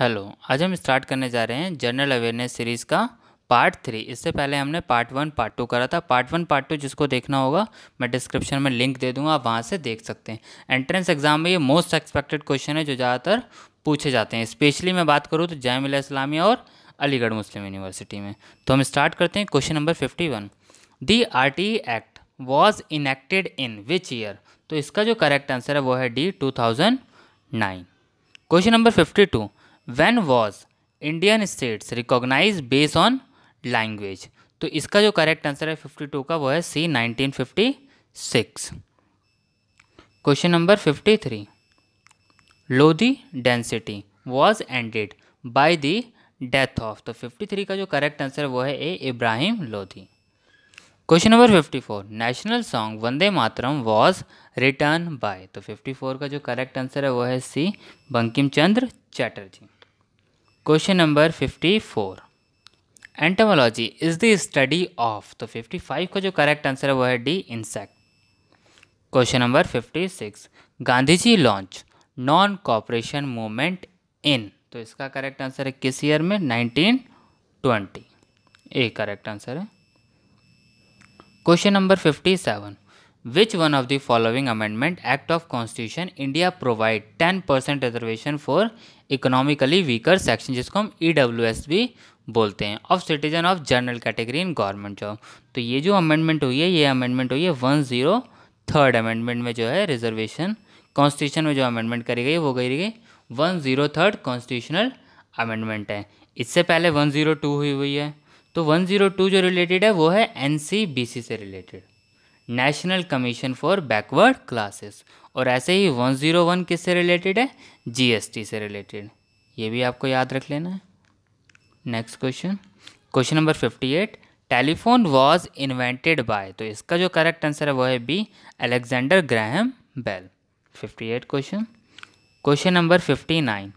hello आज हम start करने जा रहे हैं जनरल अवेयरनेस सीरीज़ का पार्ट थ्री इससे पहले हमने पार्ट वन पार्ट टू करा था पार्ट वन पार्ट टू जिसको देखना होगा मैं डिस्क्रिप्शन में लिंक दे दूंगा आप वहाँ से देख सकते हैं एंट्रेंस एग्जाम में ये मोस्ट एक्सपेक्टेड क्वेश्चन है जो ज़्यादातर पूछे जाते हैं स्पेशली मैं बात करूँ तो जामिया इस्लामी और अलीगढ़ मुस्लिम यूनिवर्सिटी में तो हम स्टार्ट करते हैं question number fifty one the R T act was enacted in which year तो इसका जो करेक्ट आंसर है वो है D two thousand nine question number fifty two when was Indian states recognise base on language तो इसका जो correct answer है फिफ्टी टू का वो है C nineteen fifty six question number fifty three Lodi dynasty was ended by the death of तो fifty three का जो करेक्ट आंसर है वो है A Ibrahim Lodi question number fifty four national song Vande Mataram was written by तो फिफ्टी फोर का जो correct answer है वो है C Bankim Chandra Chatterjee question number fifty four entomology is the study of तो फिफ्टी फाइव का जो करेक्ट आंसर है वो है D insect question number fifty six Gandhi ji launch non cooperation movement in तो इसका करेक्ट आंसर है किस ईयर में nineteen twenty A correct answer है question number fifty seven which one of the following amendment act of constitution India provide ten percent reservation for economically weaker section जिसको हम E W S भी बोलते हैं of citizen of general category in government job तो ये जो amendment हुई है ये अमेंडमेंट हुई है वन जीरो थर्ड अमेंडमेंट में जो है रिजर्वेशन कॉन्स्टिट्यूशन में जो अमेंडमेंट करी गई वो करी गई one zero third constitutional amendment है इससे पहले वन जीरो टू हुई हुई है तो वन जीरो टू जो रिलेटेड है वो है एन सी बी सी से related national commission for backward classes और ऐसे ही 101 किससे रिलेटेड है जीएसटी से रिलेटेड ये भी आपको याद रख लेना है next question question number 58 telephone was invented by तो इसका जो करेक्ट आंसर है वो है B Alexander Graham Bell 58 question question number 59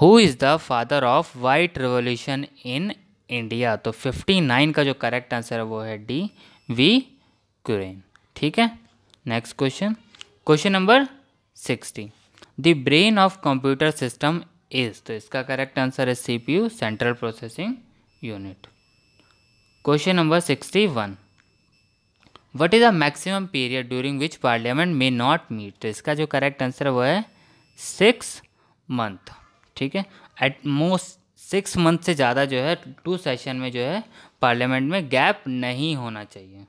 who is the father of white revolution in India तो 59 का जो करेक्ट आंसर है वो है डी वी क्यूरेन ठीक है next question question number sixty the brain of computer system is तो इसका करेक्ट आंसर है U central processing unit question number sixty one what is the maximum period during which parliament may not meet तो इसका जो correct answer वो है six month ठीक है एट मोस्ट सिक्स मंथ से ज़्यादा जो है टू सेशन में जो है पार्लियामेंट में गैप नहीं होना चाहिए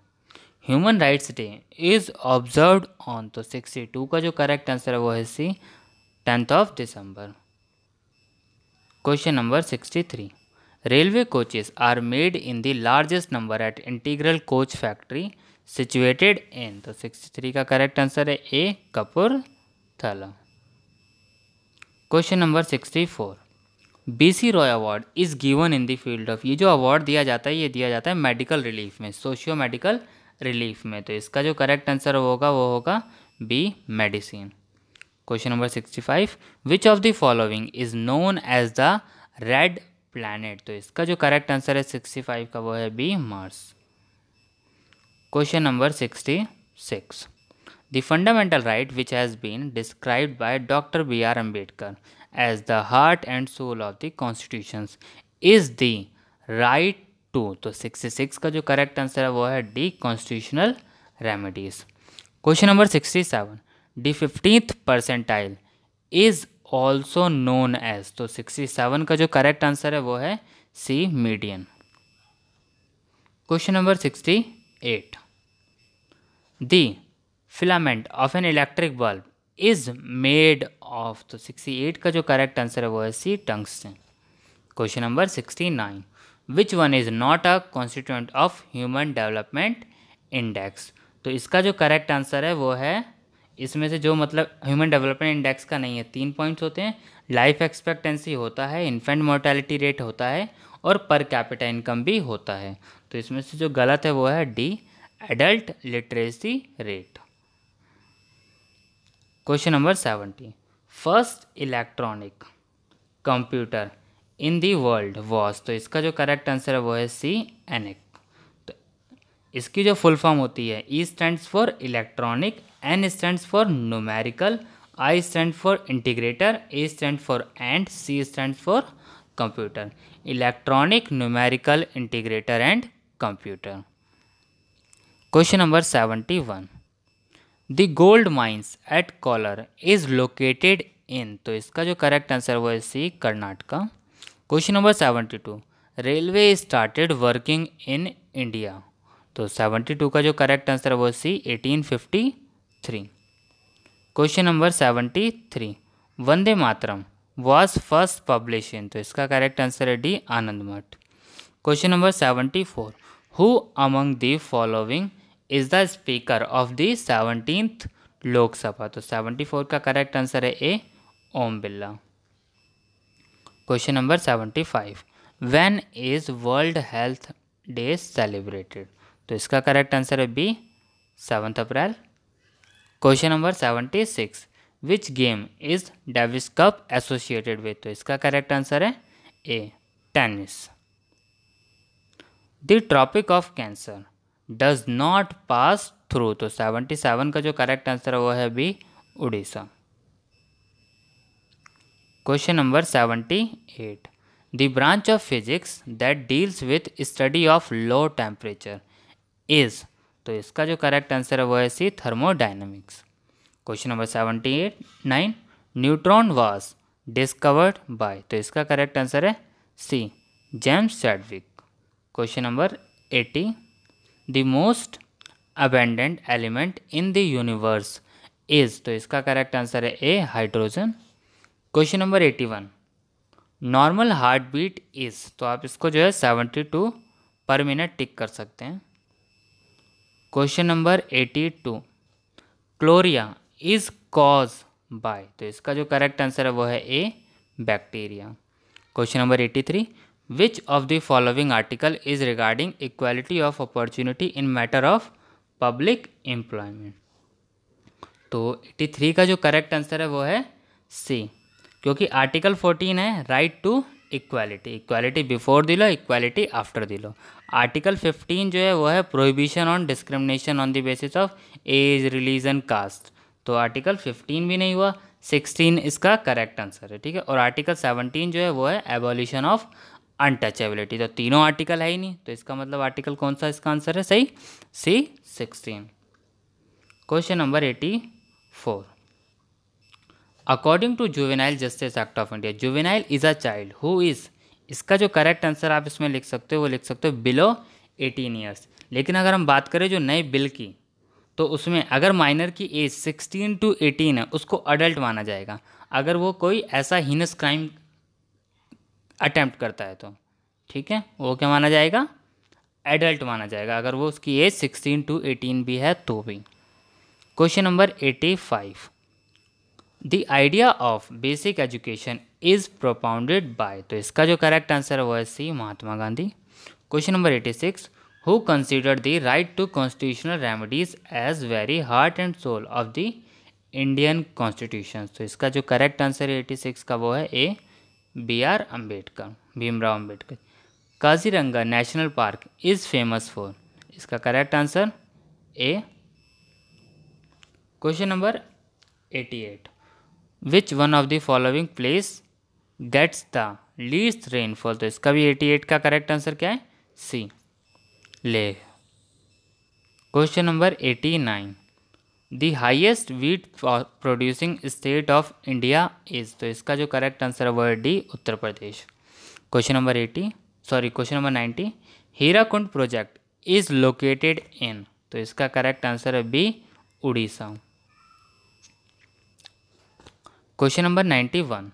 human rights day is observe on तो सिक्सटी टू का जो करेक्ट आंसर है वो है C tenth of December question number sixty three railway coaches are made in the largest number at integral coach factory situated in तो sixty three का correct answer है A Kapurthala question number sixty four B C Roy award is given in the field of ये जो award दिया जाता है ये दिया जाता है मेडिकल रिलीफ में सोशियो मेडिकल रिलीफ में तो इसका जो करेक्ट आंसर होगा वो होगा B medicine question number sixty five which of the following is known as the red planet तो इसका जो करेक्ट आंसर है सिक्सटी फाइव का वो है B Mars question number sixty six the fundamental right which has been described by doctor B R Ambedkar as the heart and soul of the constitution is the right to तो sixty six का जो correct answer है वो है D constitutional remedies question number sixty seven the fifteenth percentile is also known as तो sixty seven का जो correct answer है वो है C median question number sixty eight the filament of an electric bulb is made of तो sixty eight का जो correct answer है वो है C tungsten question number sixty nine which one is not a constituent of human development index तो इसका जो correct answer है वो है इसमें से जो मतलब ह्यूमन डेवलपमेंट इंडेक्स का नहीं है तीन पॉइंट्स होते हैं लाइफ एक्सपेक्टेंसी होता है इन्फेंट मोर्टेलिटी रेट होता है और पर कैपिटा इनकम भी होता है तो इसमें से जो गलत है वो है D adult literacy rate question number seventy first electronic computer in the world was तो इसका जो करेक्ट आंसर है वो है सी एनेक तो इसकी जो फुल फॉर्म होती है E stand for electronic N stand for numerical I stand for integrator A stand for and C stand for computer electronic numerical integrator and computer question number seventy one the gold mines at Kolar is located in तो इसका जो correct answer वो है C Karnataka question number seventy two railway started working in India तो seventy two का जो correct answer है वो C eighteen fifty three question number seventy three Vande Mataram was first publish in तो इसका करेक्ट आंसर है D Anand Math question number seventy four who among the following is the speaker of the seventeenth Lok Sabha तो seventy four का correct answer है A Om Birla question number seventy five when is world health day celebrated तो इसका correct answer है B seventh April question number seventy six which game is Davis cup associated with तो इसका correct answer है A tennis the tropic of cancer does not pass through तो seventy seven का जो correct answer है वो है B Orissa question number seventy eight the branch of physics that deals with study of low temperature is तो इसका जो correct answer है वो है C thermodynamics question number seventy eight nine neutron was discovered by तो इसका करेक्ट आंसर है C James Chadwick question number eighty the most abundant element in the universe is तो इसका करेक्ट आंसर है A hydrogen question number eighty one normal heart beat is तो आप इसको जो है seventy two per minute tick कर सकते हैं question number eighty two cholera is cause by तो इसका जो करेक्ट आंसर है वो है A bacteria question number eighty three which of the following article is regarding equality of opportunity in matter of public employment तो eighty three का जो correct answer है वो है सी क्योंकि आर्टिकल फोर्टीन है right to equality equality before the law equality after the law article fifteen जो है वो है prohibition on discrimination on the basis of age religion caste तो आर्टिकल फिफ्टीन भी नहीं हुआ सिक्सटीन इसका करेक्ट आंसर है ठीक है और आर्टिकल सेवनटीन जो है वो है एबोल्यूशन ऑफ अनटचेबिलिटी तो तीनों आर्टिकल है ही नहीं तो इसका मतलब आर्टिकल कौन सा इसका आंसर है सही C sixteen question number eighty four according to juvenile justice act of India juvenile is a child who is इसका जो करेक्ट आंसर आप इसमें लिख सकते हो वो लिख सकते हो बिलो एटीन ईयर्स लेकिन अगर हम बात करें जो नए बिल की तो उसमें अगर माइनर की एज सिक्सटीन टू एटीन है उसको अडल्ट माना जाएगा अगर वो कोई ऐसा हीनस क्राइम अटैम्प्ट करता है तो ठीक है वो क्या माना जाएगा एडल्ट माना जाएगा अगर वो उसकी एज सिक्सटीन टू एटीन भी है तो भी question number eighty five the idea of basic education is propounded by तो इसका जो करेक्ट आंसर है वो है C Mahatma Gandhi question number eighty six who consider the right to constitutional remedies as very heart and soul of the Indian constitution तो इसका जो correct answer है एटी सिक्स का वो है A B R Ambedkar Bhimrao Ambedkar Kaziranga national park is famous for इसका correct answer A question number eighty eight which one of the following place gets the least rainfall तो इसका भी एटी एट का correct answer क्या है C Leh question number eighty nine the highest highest wheat producing state of India is तो इसका जो correct answer है वह D Uttar Pradesh question number eighty sorry question number ninety Hirakud project is located in तो इसका करेक्ट आंसर है B Orissa question number ninety one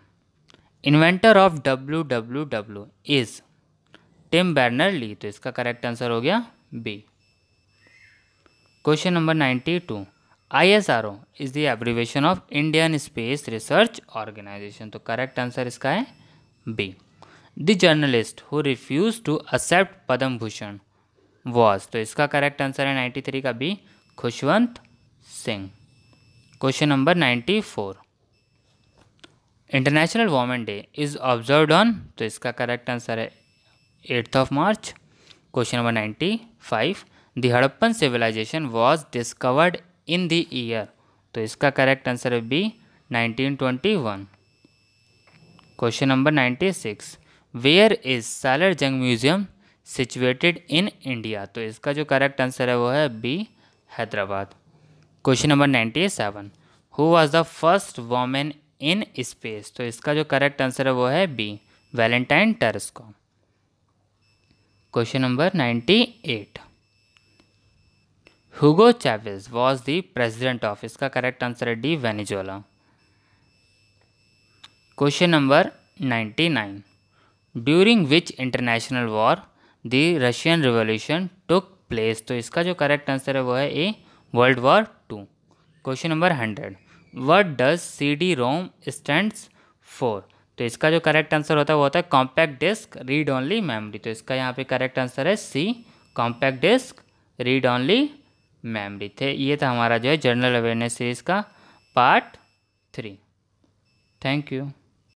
inventor of W W W is Tim Berners Lee तो इसका करेक्ट आंसर हो गया B question number ninety two I S R O is the abbreviation of Indian space research organisation तो correct answer इसका है B the journalist who refuse to accept Padma Bhushan was तो इसका correct answer है ninety three का B Khushwant Singh question number ninety four international women day is observe on तो इसका correct answer है eighth of March question number ninety five the Harappan civilisation was discovered in the year तो इसका correct answer है B nineteen twenty one question number ninety six where is Salar Jung museum situated in India तो इसका जो correct answer है वो है B Hyderabad question number seven who was the first women in space तो इसका जो करेक्ट आंसर है वो है बी वैलेंटाइन को question number ninety eight Hugo Chavez was the president of इसका करेक्ट आंसर है D Venezuela question number ninety nine during which international war the Russian revolution took place तो इसका जो correct answer है वो है A world war two question number hundred what does C D ROM stand for तो इसका जो correct answer होता है वो होता है compact disc read only memory तो इसका यहाँ पे करेक्ट आंसर है C compact disc read only memory थे ये था हमारा जो है जनरल अवेयरनेस सीरीज़ का पार्ट थ्री थैंक यू